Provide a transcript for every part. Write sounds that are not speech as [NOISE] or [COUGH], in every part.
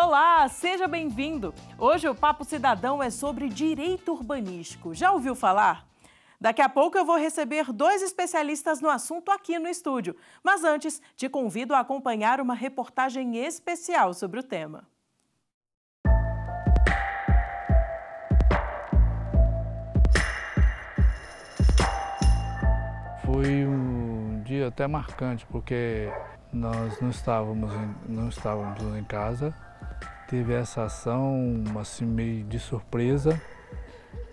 Olá, seja bem-vindo. Hoje o Papo Cidadão é sobre direito urbanístico. Já ouviu falar? Daqui a pouco eu vou receber dois especialistas no assunto aqui no estúdio. Mas antes, te convido a acompanhar uma reportagem especial sobre o tema. Foi um dia até marcante, porque nós não estávamos em, não estávamos em casa, teve essa ação assim meio de surpresa.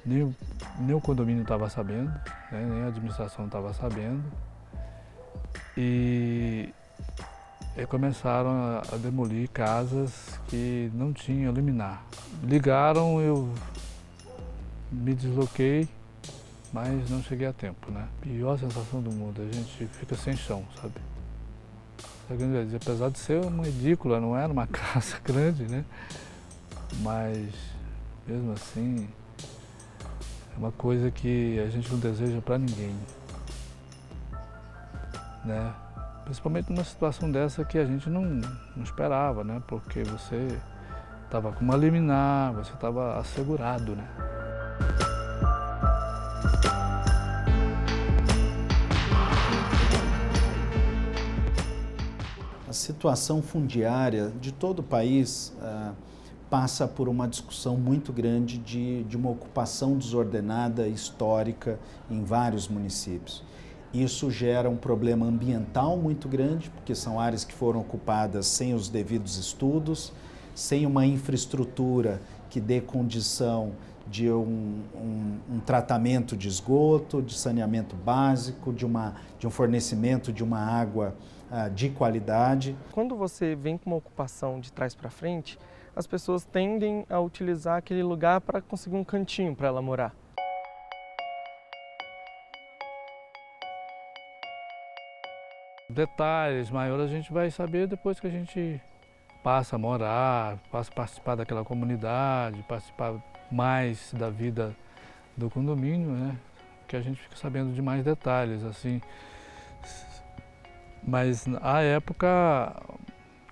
Nem, nem o condomínio estava sabendo, né? nem a administração estava sabendo. E, e começaram a, a, demolir casas que não tinham liminar. Ligaram, eu me desloquei, mas não cheguei a tempo. Né? Pior sensação do mundo, a gente fica sem chão, sabe? Tá apesar de ser uma edícula, não era uma [LAUGHS] casa grande, né? Mas mesmo assim é uma coisa que a gente não deseja para ninguém. Né? Principalmente numa situação dessa que a gente não, não esperava, né? Porque você estava com uma liminar, você estava assegurado, né? situação fundiária de todo o país ah, passa por uma discussão muito grande de, de uma ocupação desordenada histórica em vários municípios. Isso gera um problema ambiental muito grande, porque são áreas que foram ocupadas sem os devidos estudos, sem uma infraestrutura que dê condição de um, um, um, tratamento de esgoto, de saneamento básico, de, uma, de um fornecimento de uma água ah, de qualidade. Quando você vem com uma ocupação de trás para frente, as pessoas tendem a utilizar aquele lugar para conseguir um cantinho para ela morar. Detalhes maiores a gente vai saber depois que a gente passa a morar, passa a participar daquela comunidade, participar mais da vida do condomínio, né? Que a gente fica sabendo de mais detalhes, assim. Mas à época,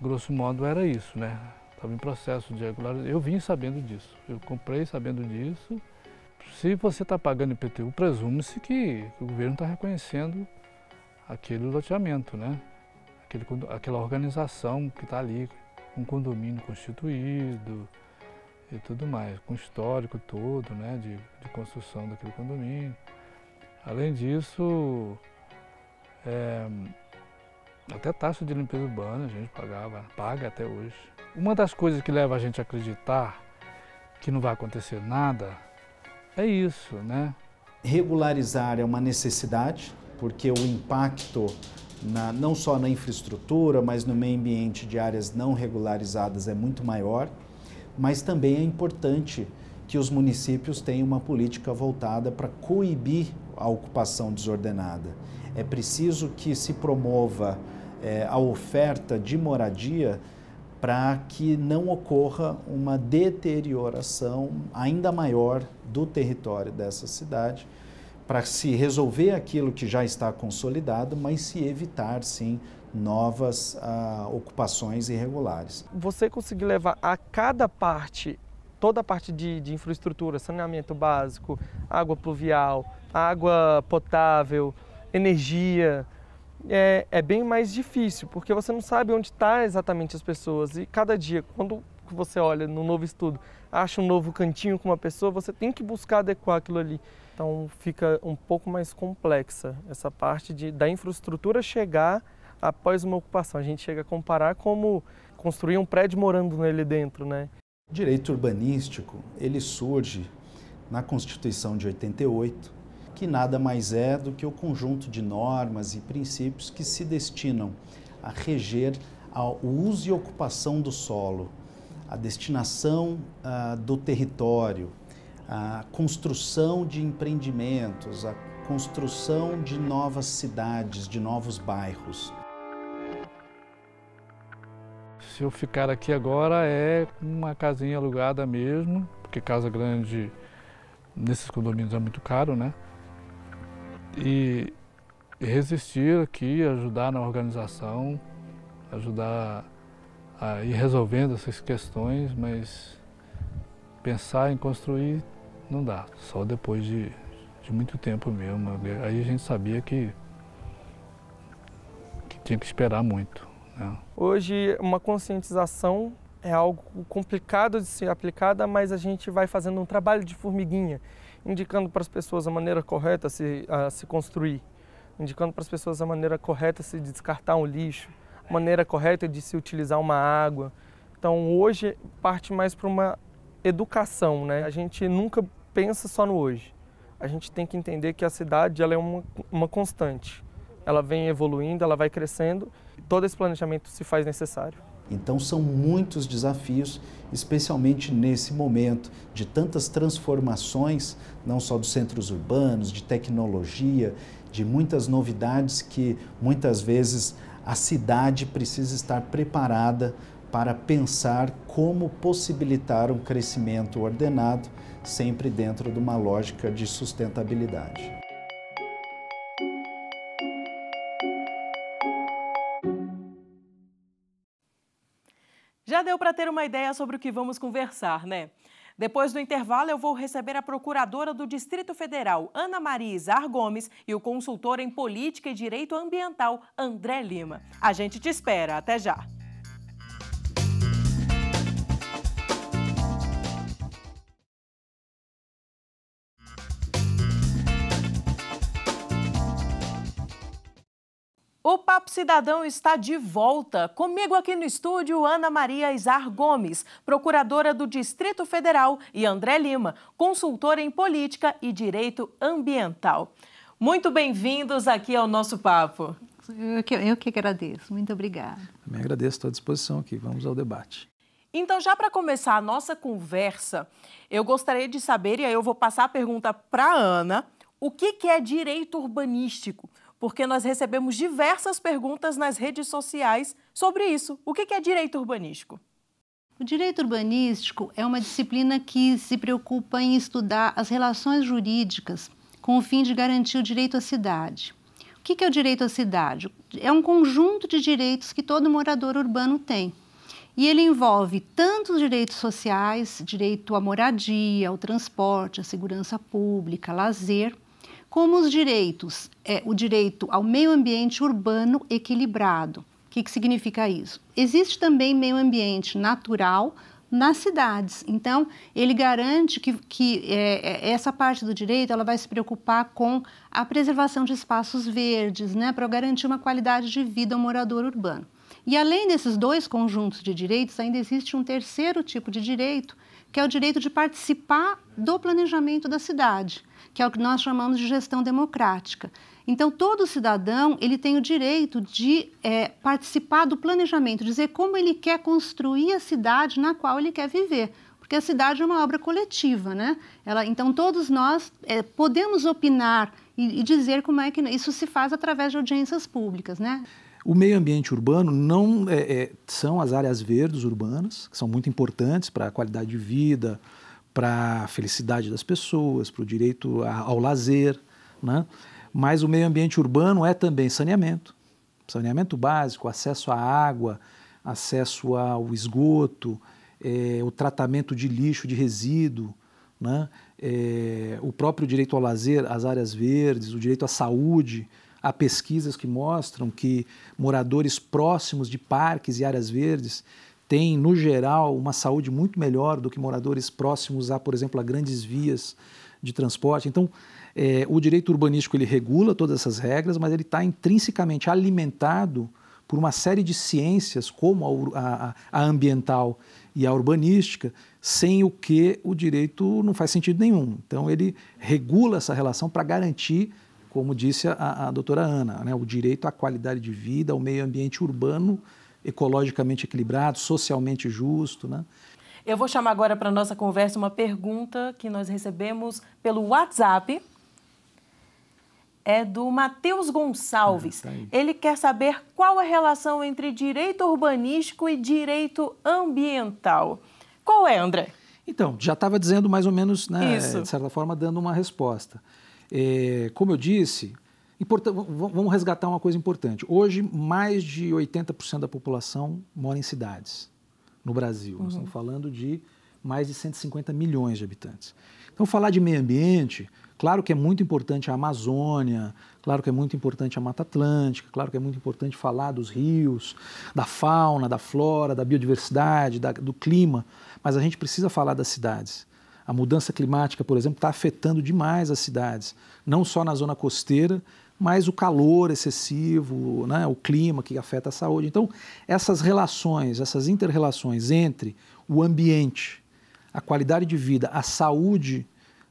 grosso modo, era isso, né? Estava em processo de regularização. Eu vim sabendo disso. Eu comprei sabendo disso. Se você está pagando IPTU, presume-se que o governo está reconhecendo aquele loteamento, né? Aquele, aquela organização que está ali, um condomínio constituído e tudo mais, com o histórico todo, né? de, de construção daquele condomínio. Além disso, é, até taxa de limpeza urbana a gente pagava, paga até hoje. Uma das coisas que leva a gente a acreditar que não vai acontecer nada é isso, né? Regularizar é uma necessidade, porque o impacto na, não só na infraestrutura, mas no meio ambiente de áreas não regularizadas é muito maior, mas também é importante que os municípios tenham uma política voltada para coibir a ocupação desordenada é preciso que se promova é, a oferta de moradia para que não ocorra uma deterioração ainda maior do território dessa cidade, para se resolver aquilo que já está consolidado, mas se evitar, sim, novas ah, ocupações irregulares. Você conseguir levar a cada parte, toda a parte de, de infraestrutura, saneamento básico, água pluvial, água potável, energia, é, é bem mais difícil, porque você não sabe onde está exatamente as pessoas. E cada dia, quando você olha no novo estudo, acha um novo cantinho com uma pessoa, você tem que buscar adequar aquilo ali. Então fica um pouco mais complexa essa parte de, da infraestrutura chegar após uma ocupação. A gente chega a comparar como construir um prédio morando nele dentro, né? O direito urbanístico, ele surge na Constituição de 88, que nada mais é do que o conjunto de normas e princípios que se destinam a reger o uso e ocupação do solo, a destinação uh, do território, a construção de empreendimentos, a construção de novas cidades, de novos bairros. Se eu ficar aqui agora é uma casinha alugada mesmo, porque casa grande nesses condomínios é muito caro, né? e resistir aqui, ajudar na organização, ajudar a ir resolvendo essas questões, mas pensar em construir não dá, só depois de, de muito tempo mesmo. Aí a gente sabia que, que tinha que esperar muito. Né? Hoje, uma conscientização é algo complicado de ser aplicada, mas a gente vai fazendo um trabalho de formiguinha indicando para as pessoas a maneira correta se, a se construir, indicando para as pessoas a maneira correta se descartar um lixo, a maneira correta de se utilizar uma água. Então hoje parte mais para uma educação, né? A gente nunca pensa só no hoje. A gente tem que entender que a cidade ela é uma, uma constante. Ela vem evoluindo, ela vai crescendo. Todo esse planejamento se faz necessário. Então, são muitos desafios, especialmente nesse momento de tantas transformações, não só dos centros urbanos, de tecnologia, de muitas novidades que muitas vezes a cidade precisa estar preparada para pensar como possibilitar um crescimento ordenado, sempre dentro de uma lógica de sustentabilidade. Já deu para ter uma ideia sobre o que vamos conversar, né? Depois do intervalo, eu vou receber a procuradora do Distrito Federal, Ana Maria Izar Gomes, e o consultor em política e direito ambiental, André Lima. A gente te espera. Até já! O Papo Cidadão está de volta. Comigo aqui no estúdio, Ana Maria Izar Gomes, procuradora do Distrito Federal, e André Lima, consultora em política e direito ambiental. Muito bem-vindos aqui ao nosso papo. Eu que, eu que agradeço. Muito obrigada. Também agradeço, estou à disposição aqui. Vamos ao debate. Então, já para começar a nossa conversa, eu gostaria de saber, e aí eu vou passar a pergunta para a Ana, o que, que é direito urbanístico? porque nós recebemos diversas perguntas nas redes sociais sobre isso. O que é direito urbanístico? O direito urbanístico é uma disciplina que se preocupa em estudar as relações jurídicas com o fim de garantir o direito à cidade. O que é o direito à cidade? É um conjunto de direitos que todo morador urbano tem. E ele envolve tanto os direitos sociais, direito à moradia, ao transporte, à segurança pública, lazer, como os direitos, é, o direito ao meio ambiente urbano equilibrado. O que, que significa isso? Existe também meio ambiente natural, nas cidades. Então, ele garante que, que é, é essa parte do direito ela vai se preocupar com a preservação de espaços verdes, né, para garantir uma qualidade de vida ao morador urbano. E além desses dois conjuntos de direitos, ainda existe um terceiro tipo de direito, que é o direito de participar do planejamento da cidade que é o que nós chamamos de gestão democrática. Então, todo cidadão ele tem o direito de é, participar do planejamento, dizer como ele quer construir a cidade na qual ele quer viver. Porque a cidade é uma obra coletiva, né? Ela, então, todos nós é, podemos opinar e, e dizer como é que isso se faz através de audiências públicas, né? O meio ambiente urbano não é, é, são as áreas verdes urbanas, que são muito importantes para a qualidade de vida, para a felicidade das pessoas, para o direito ao lazer, né? mas o meio ambiente urbano é também saneamento, saneamento básico, acesso à água, acesso ao esgoto, é, o tratamento de lixo, de resíduo, né? é, o próprio direito ao lazer, às áreas verdes, o direito à saúde. Há pesquisas que mostram que moradores próximos de parques e áreas verdes têm, no geral, uma saúde muito melhor do que moradores próximos a, por exemplo, a grandes vias de transporte. Então, é, o direito urbanístico ele regula todas essas regras, mas ele está intrinsecamente alimentado por uma série de ciências, como a, a, a, ambiental e a urbanística, sem o que o direito não faz sentido nenhum. Então, ele regula essa relação para garantir, como disse a, a doutora Ana, né, o direito à qualidade de vida, ao meio ambiente urbano ecologicamente equilibrado, socialmente justo. Né? Eu vou chamar agora para a nossa conversa uma pergunta que nós recebemos pelo WhatsApp. É do Matheus Gonçalves. Ah, tá Ele quer saber qual a relação entre direito urbanístico e direito ambiental. Qual é, André? Então, já estava dizendo mais ou menos, né, de certa forma, dando uma resposta. É, como eu disse, Importa, vamos resgatar uma coisa importante. Hoje, mais de 80% da população mora em cidades no Brasil. Uhum. Nós estamos uhum. falando de mais de 150 milhões de habitantes. Então, falar de meio ambiente, claro que é muito importante a Amazônia, claro que é muito importante a Mata Atlântica, claro que é muito importante falar dos rios, da fauna, da flora, da biodiversidade, da, do clima, mas a gente precisa falar das cidades. A mudança climática, por exemplo, está afetando demais as cidades, não só na zona costeira, mas o calor excessivo, né, o clima que afeta a saúde. Então, essas relações, essas interrelações entre o ambiente, a qualidade de vida, a saúde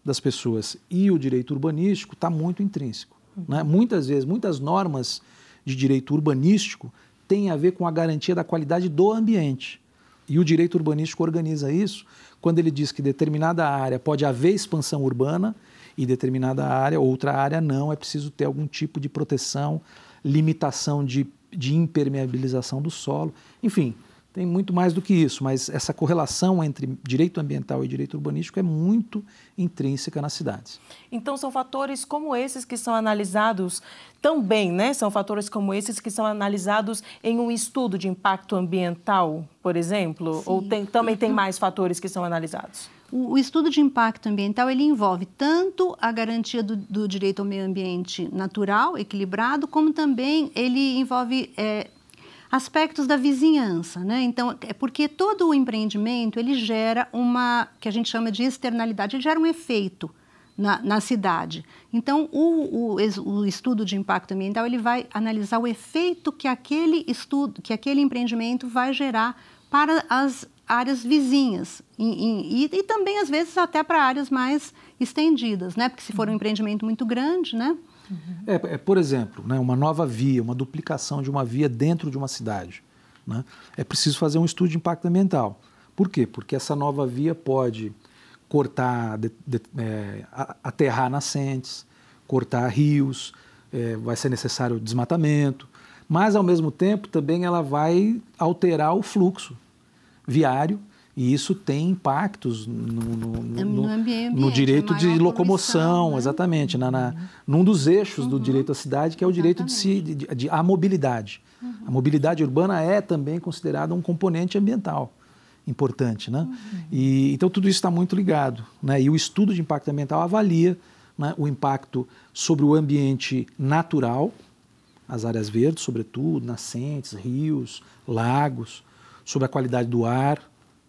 das pessoas e o direito urbanístico está muito intrínseco. Né? Muitas vezes, muitas normas de direito urbanístico têm a ver com a garantia da qualidade do ambiente. E o direito urbanístico organiza isso quando ele diz que determinada área pode haver expansão urbana e determinada área, outra área não, é preciso ter algum tipo de proteção, limitação de, de impermeabilização do solo, enfim, tem muito mais do que isso, mas essa correlação entre direito ambiental e direito urbanístico é muito intrínseca nas cidades. Então, são fatores como esses que são analisados também, né? São fatores como esses que são analisados em um estudo de impacto ambiental, por exemplo? Sim. Ou tem, também tem mais fatores que são analisados? O, estudo de impacto ambiental ele envolve tanto a garantia do, do direito ao meio ambiente natural, equilibrado, como também ele envolve é, aspectos da vizinhança, né? Então, é porque todo o empreendimento ele gera uma que a gente chama de externalidade, ele gera um efeito na, na cidade. Então, o, o, o, estudo de impacto ambiental ele vai analisar o efeito que aquele estudo, que aquele empreendimento vai gerar para as áreas vizinhas e, e, e também, às vezes, até para áreas mais estendidas, né? Porque se for um uhum. empreendimento muito grande, né? Uhum. É, é, por exemplo, né, uma nova via, uma duplicação de uma via dentro de uma cidade. Né? É preciso fazer um estudo de impacto ambiental. Por quê? Porque essa nova via pode cortar, de, de, é, aterrar nascentes, cortar rios, é, vai ser necessário desmatamento, mas ao mesmo tempo também ela vai alterar o fluxo viário, e isso tem impactos no, no, no, é, ambiente, no direito é de locomoção, né? exatamente, na, na, uhum. num dos eixos uhum. do direito à cidade, que é o direito exatamente. de, se, de, de mobilidade. Uhum. A mobilidade urbana é também considerada um componente ambiental importante. Né? Uhum. E, então, tudo isso está muito ligado. Né? E o estudo de impacto ambiental avalia né, o impacto sobre o ambiente natural, as áreas verdes, sobretudo, nascentes, rios, lagos, sobre a qualidade do ar,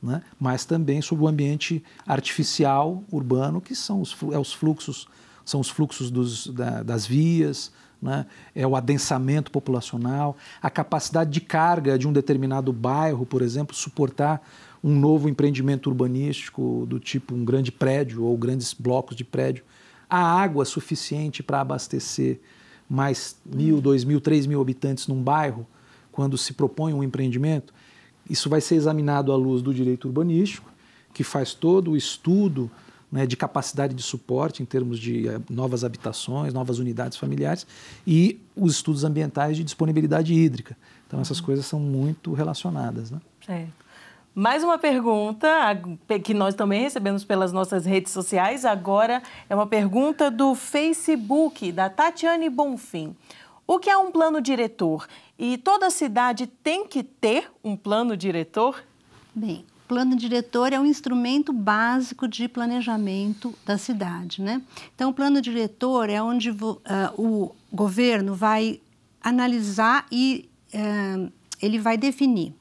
né? mas também sobre o ambiente artificial urbano, que são os, é os fluxos, são os fluxos dos, da, das vias, né? é o adensamento populacional, a capacidade de carga de um determinado bairro, por exemplo, suportar um novo empreendimento urbanístico do tipo um grande prédio ou grandes blocos de prédio, a água é suficiente para abastecer mais mil, dois mil, três mil habitantes num bairro quando se propõe um empreendimento, isso vai ser examinado à luz do direito urbanístico, que faz todo o estudo né, de capacidade de suporte em termos de eh, novas habitações, novas unidades familiares e os estudos ambientais de disponibilidade hídrica. Então, essas uhum. coisas são muito relacionadas. Né? É. Mais uma pergunta que nós também recebemos pelas nossas redes sociais. Agora é uma pergunta do Facebook, da Tatiane Bonfim. O que é um plano diretor? E toda cidade tem que ter um plano diretor? Bem, plano diretor é um instrumento básico de planejamento da cidade, né? Então, o plano diretor é onde uh, o governo vai analisar e uh, ele vai definir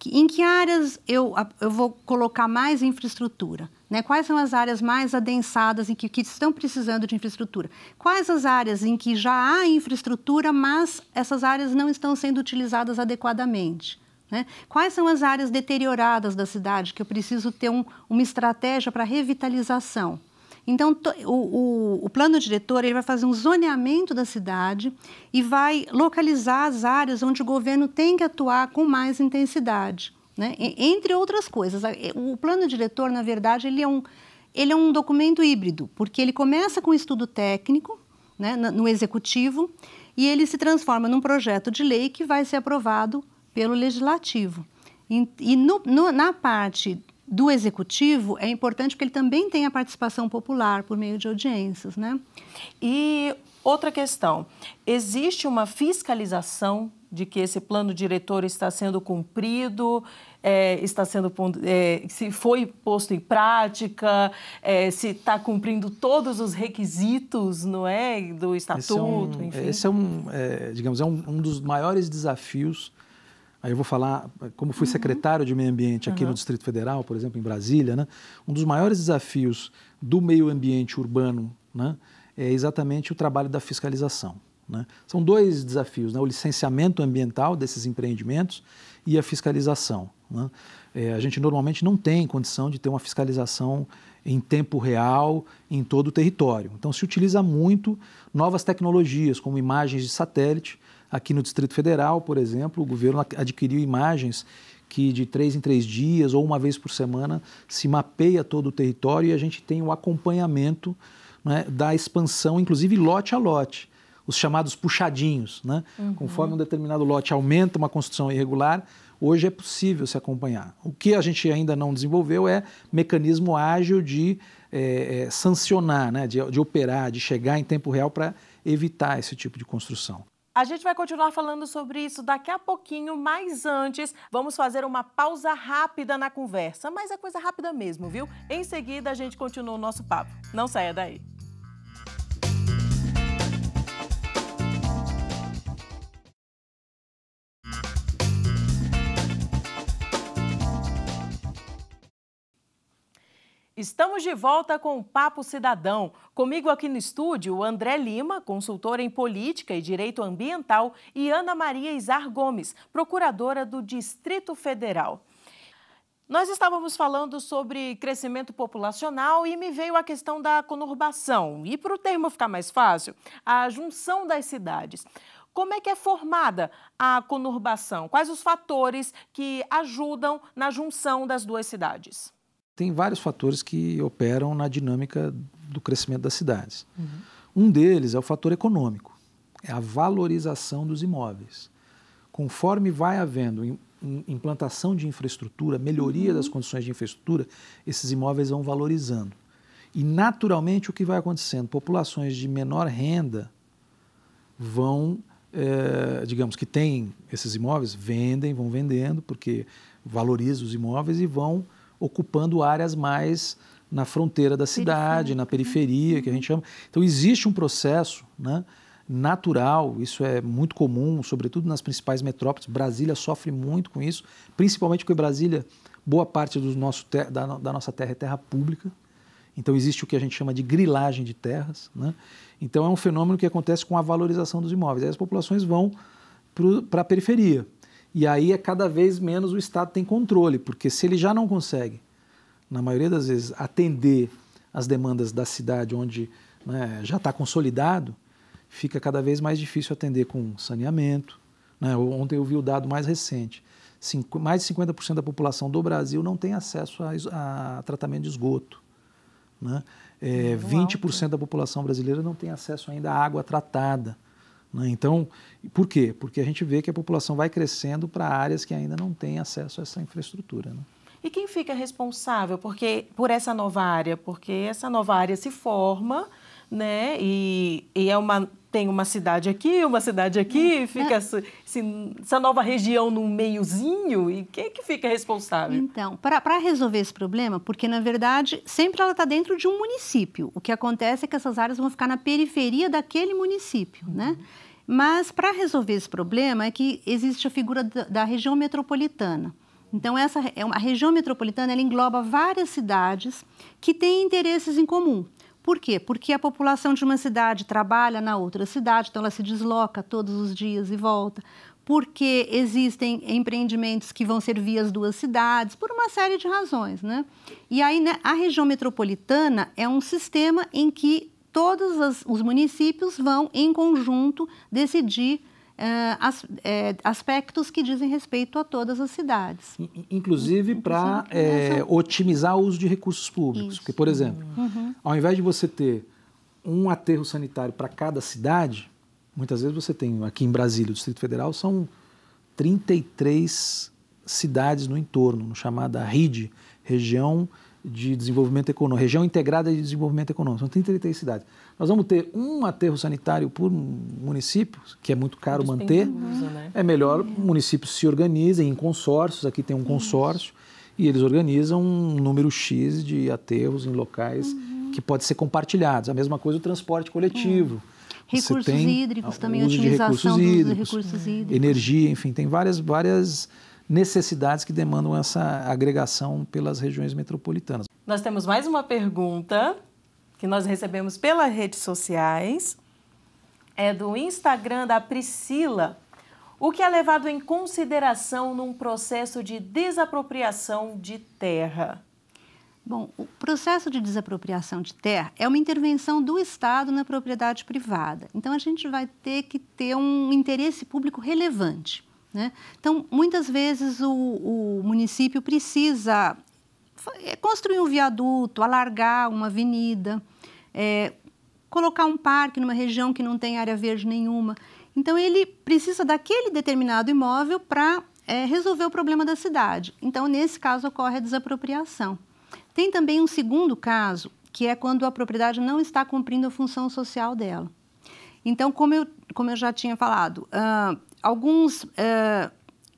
que, em que áreas eu, eu vou colocar mais infraestrutura né? Quais são as áreas mais adensadas em que, que estão precisando de infraestrutura? Quais as áreas em que já há infraestrutura, mas essas áreas não estão sendo utilizadas adequadamente? Né? Quais são as áreas deterioradas da cidade que eu preciso ter um, uma estratégia para revitalização? Então, o, o, o, plano diretor ele vai fazer um zoneamento da cidade e vai localizar as áreas onde o governo tem que atuar com mais intensidade. Né? Entre outras coisas, o plano diretor, na verdade, ele é um, ele é um documento híbrido, porque ele começa com estudo técnico né, no executivo e ele se transforma num projeto de lei que vai ser aprovado pelo legislativo. E, e no, no, na parte do executivo é importante porque ele também tem a participação popular por meio de audiências, né? E outra questão, existe uma fiscalização de que esse plano diretor está sendo cumprido, é, está sendo é, se foi posto em prática, é, se está cumprindo todos os requisitos, não é, do estatuto, esse é um, enfim. Esse é um, é, digamos, é um, um, dos maiores desafios. Aí eu vou falar, como fui uhum. secretário de meio ambiente aqui uhum. no Distrito Federal, por exemplo, em Brasília, né? Um dos maiores desafios do meio ambiente urbano, né? É exatamente o trabalho da fiscalização. Né? São dois desafios: né? o licenciamento ambiental desses empreendimentos e a fiscalização. Né? É, a gente normalmente não tem condição de ter uma fiscalização em tempo real em todo o território. Então, se utiliza muito novas tecnologias, como imagens de satélite. Aqui no Distrito Federal, por exemplo, o governo adquiriu imagens que de três em três dias ou uma vez por semana se mapeia todo o território e a gente tem o acompanhamento né, da expansão, inclusive lote a lote os chamados puxadinhos. Né? Uhum. Conforme um determinado lote aumenta uma construção irregular, hoje é possível se acompanhar. O que a gente ainda não desenvolveu é mecanismo ágil de é, é, sancionar, né? de, de operar, de chegar em tempo real para evitar esse tipo de construção. A gente vai continuar falando sobre isso daqui a pouquinho, mas antes vamos fazer uma pausa rápida na conversa, mas é coisa rápida mesmo, viu? Em seguida a gente continua o nosso papo. Não saia daí. Estamos de volta com o Papo Cidadão. Comigo aqui no estúdio, André Lima, consultora em política e direito ambiental, e Ana Maria Izar Gomes, procuradora do Distrito Federal. Nós estávamos falando sobre crescimento populacional e me veio a questão da conurbação. E para o termo ficar mais fácil, a junção das cidades. Como é que é formada a conurbação? Quais os fatores que ajudam na junção das duas cidades? tem vários fatores que operam na dinâmica do crescimento das cidades. Uhum. Um deles é o fator econômico, é a valorização dos imóveis. Conforme vai havendo implantação de infraestrutura, melhoria uhum. das condições de infraestrutura, esses imóveis vão valorizando. E, naturalmente, o que vai acontecendo? Populações de menor renda vão, é, digamos, que têm esses imóveis, vendem, vão vendendo, porque valoriza os imóveis e vão ocupando áreas mais na fronteira da cidade, na periferia, que a gente chama. Então, existe um processo né, natural, isso é muito comum, sobretudo nas principais metrópoles. Brasília sofre muito com isso, principalmente porque Brasília, boa parte do nosso da, da, nossa terra é terra pública. Então, existe o que a gente chama de grilagem de terras. Né? Então, é um fenômeno que acontece com a valorização dos imóveis. Aí as populações vão para a periferia. E aí é cada vez menos o Estado tem controle, porque se ele já não consegue, na maioria das vezes, atender as demandas da cidade onde né, já está consolidado, fica cada vez mais difícil atender com saneamento. Né? Ontem eu vi o dado mais recente: Cinco, mais de 50% da população do Brasil não tem acesso a, a tratamento de esgoto. Né? É, 20% da população brasileira não tem acesso ainda à água tratada. Né? Então, por quê? Porque a gente vê que a população vai crescendo para áreas que ainda não têm acesso a essa infraestrutura. Né? E quem fica responsável porque, por essa nova área? Porque essa nova área se forma né? E, e é uma tem uma cidade aqui, uma cidade aqui, hum, fica é. essa, essa nova região num meiozinho, e quem é que fica responsável? Então, para resolver esse problema, porque na verdade sempre ela está dentro de um município, o que acontece é que essas áreas vão ficar na periferia daquele município, né? uhum. né? Mas para resolver esse problema é que existe a figura da, da região metropolitana. Então, essa, é a região metropolitana ela engloba várias cidades que têm interesses em comum. Por quê? Porque a população de uma cidade trabalha na outra cidade, então ela se desloca todos os dias e volta. Porque existem empreendimentos que vão servir as duas cidades, por uma série de razões. Né? E aí, né, a região metropolitana é um sistema em que todos os municípios vão, em conjunto, decidir ah, as, é, aspectos que dizem respeito a todas as cidades. Inclusive para é, otimizar o uso de recursos públicos. Isso. Porque, por exemplo, uhum. ao invés de você ter um aterro sanitário para cada cidade, muitas vezes você tem, aqui em Brasília, o Distrito Federal, são 33 cidades no entorno, chamada RID, Região de Desenvolvimento Econômico, Região Integrada de Desenvolvimento Econômico. São 33 cidades. Nós vamos ter um aterro sanitário por município, que é muito caro manter. Uso, né? Uhum. É melhor municípios se organizem em consórcios. Aqui tem um consórcio. e eles organizam um número X de aterros em locais uhum. que pode ser compartilhados. A mesma coisa o transporte coletivo. Uhum. Recursos ah, hídricos também, a utilização recursos hídricos, dos recursos é. hídricos. Energia, enfim, tem várias, várias necessidades que demandam essa agregação pelas regiões metropolitanas. Nós temos mais uma pergunta que nós recebemos pelas redes sociais, é do Instagram da Priscila. O que é levado em consideração num processo de desapropriação de terra? Bom, o processo de desapropriação de terra é uma intervenção do Estado na propriedade privada. Então, a gente vai ter que ter um interesse público relevante. Né? Então, muitas vezes o, o município precisa é construir um viaduto, alargar uma avenida, é, colocar um parque numa região que não tem área verde nenhuma. Então, ele precisa daquele determinado imóvel para é, resolver o problema da cidade. Então, nesse caso, ocorre a desapropriação. Tem também um segundo caso, que é quando a propriedade não está cumprindo a função social dela. Então, como eu, como eu já tinha falado, uh, alguns. Uh,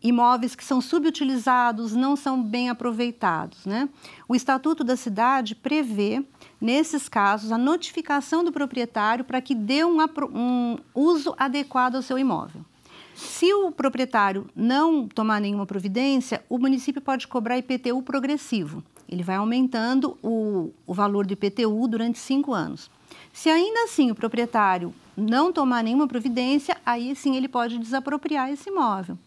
imóveis que são subutilizados, não são bem aproveitados. Né? O Estatuto da Cidade prevê, nesses casos, a notificação do proprietário para que dê um, um uso adequado ao seu imóvel. Se o proprietário não tomar nenhuma providência, o município pode cobrar IPTU progressivo. Ele vai aumentando o, o valor do IPTU durante cinco anos. Se ainda assim o proprietário não tomar nenhuma providência, aí sim ele pode desapropriar esse imóvel.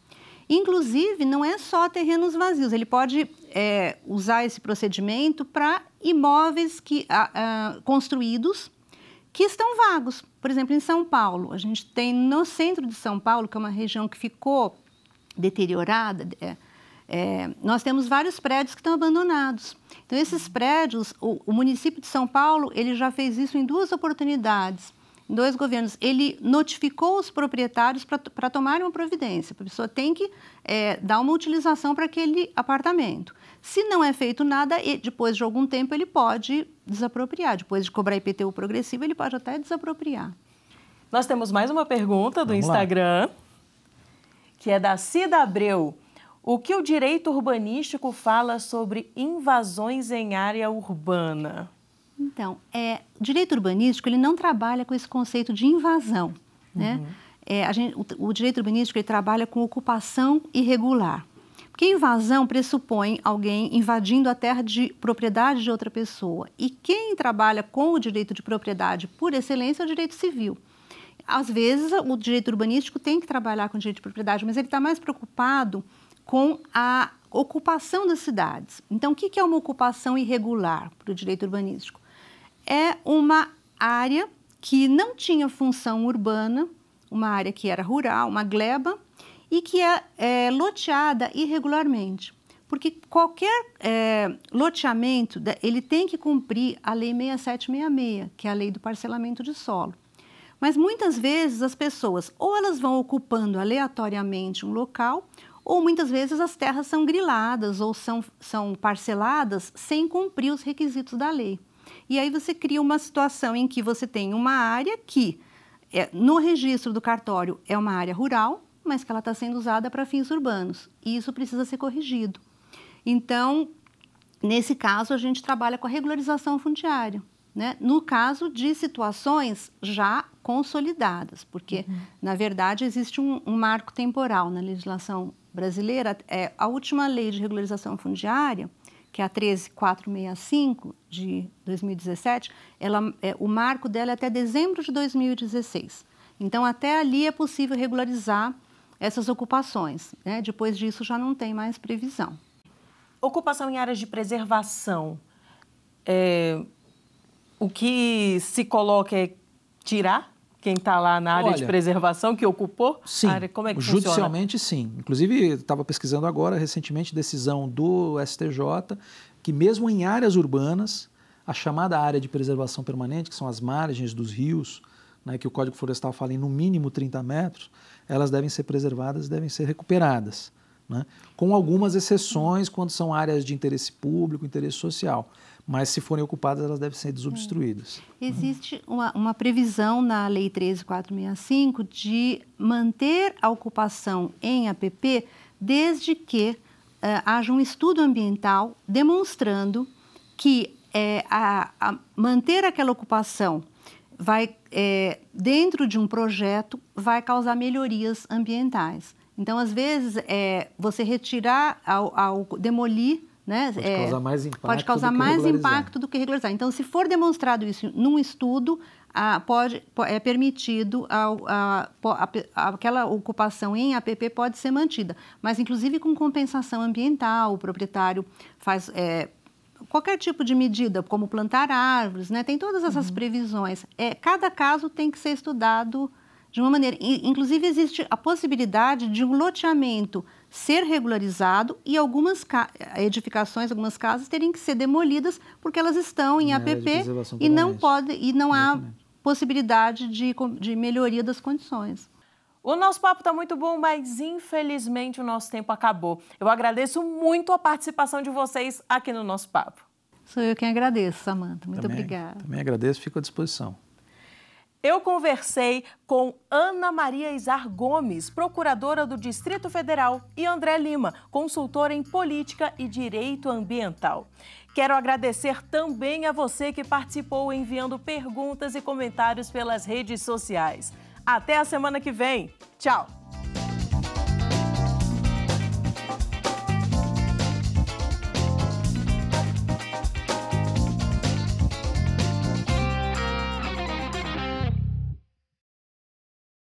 Inclusive, não é só terrenos vazios, ele pode é, usar esse procedimento para imóveis que, a, a, construídos que estão vagos. Por exemplo, em São Paulo, a gente tem no centro de São Paulo, que é uma região que ficou deteriorada, é, é, nós temos vários prédios que estão abandonados. Então, esses prédios, o, o município de São Paulo, ele já fez isso em duas oportunidades dois governos, ele notificou os proprietários para tomarem uma providência. A pessoa tem que é, dar uma utilização para aquele apartamento. Se não é feito nada, depois de algum tempo ele pode desapropriar. Depois de cobrar IPTU progressivo, ele pode até desapropriar. Nós temos mais uma pergunta do Vamos Instagram, lá. que é da Cida Abreu. O que o direito urbanístico fala sobre invasões em área urbana? Então, é, direito urbanístico ele não trabalha com esse conceito de invasão, né? uhum. né? É, gente, o, o, direito urbanístico ele trabalha com ocupação irregular, porque invasão pressupõe alguém invadindo a terra de propriedade de outra pessoa. E quem trabalha com o direito de propriedade por excelência é o direito civil. Às vezes, o direito urbanístico tem que trabalhar com o direito de propriedade, mas ele está mais preocupado com a ocupação das cidades. Então, o que é uma ocupação irregular para o direito urbanístico? é uma área que não tinha função urbana, uma área que era rural, uma gleba, e que é, é loteada irregularmente. Porque qualquer é, loteamento, ele tem que cumprir a Lei 6766, que é a lei do parcelamento de solo. Mas muitas vezes as pessoas ou elas vão ocupando aleatoriamente um local, ou muitas vezes as terras são griladas ou são, são parceladas sem cumprir os requisitos da lei. E aí você cria uma situação em que você tem uma área que, é, no registro do cartório, é uma área rural, mas que ela está sendo usada para fins urbanos. E isso precisa ser corrigido. Então, nesse caso, a gente trabalha com a regularização fundiária. Né? No caso de situações já consolidadas, porque, uhum. na verdade, existe um, um, marco temporal na legislação brasileira. É, a última lei de regularização fundiária, que é a 13465 de 2017, ela, é, o marco dela é até dezembro de 2016. Então, até ali é possível regularizar essas ocupações. Né? Depois disso, já não tem mais previsão. Ocupação em áreas de preservação. É, o que se coloca é tirar quem está lá na área Olha, de preservação, que ocupou? Sim, área, como é que judicialmente funciona? sim. Inclusive, estava pesquisando agora, recentemente, decisão do STJ, que mesmo em áreas urbanas, a chamada área de preservação permanente, que são as margens dos rios, né, que o Código Florestal fala em no mínimo 30 metros, elas devem ser preservadas devem ser recuperadas, né? com algumas exceções quando são áreas de interesse público, interesse social mas se forem ocupadas, elas devem ser desobstruídas. É. Existe uma, uma, previsão na Lei 13465 de manter a ocupação em APP desde que uh, haja um estudo ambiental demonstrando que é, a, a manter aquela ocupação vai é, dentro de um projeto vai causar melhorias ambientais. Então, às vezes, é, você retirar, ao, ao, demolir né? Pode é, causar mais impacto. Pode causar mais impacto do que regularizar. Então, se for demonstrado isso num estudo, a, pode, é permitido a, a, aquela ocupação em APP pode ser mantida, mas inclusive com compensação ambiental, o proprietário faz é, qualquer tipo de medida, como plantar árvores, né? tem todas essas uhum. previsões. É, cada caso tem que ser estudado de uma maneira. Inclusive, existe a possibilidade de um loteamento ser regularizado e algumas edificações, algumas casas terem que ser demolidas porque elas estão em é, APP e não, pode, e não há possibilidade de, de melhoria das condições. O nosso papo está muito bom, mas infelizmente o nosso tempo acabou. Eu agradeço muito a participação de vocês aqui no nosso papo. Sou eu quem agradeço, Samanta. Muito também, obrigada. Também agradeço, fico à disposição. Eu conversei com Ana Maria Izar Gomes, procuradora do Distrito Federal, e André Lima, consultora em política e direito ambiental. Quero agradecer também a você que participou enviando perguntas e comentários pelas redes sociais. Até a semana que vem. Tchau!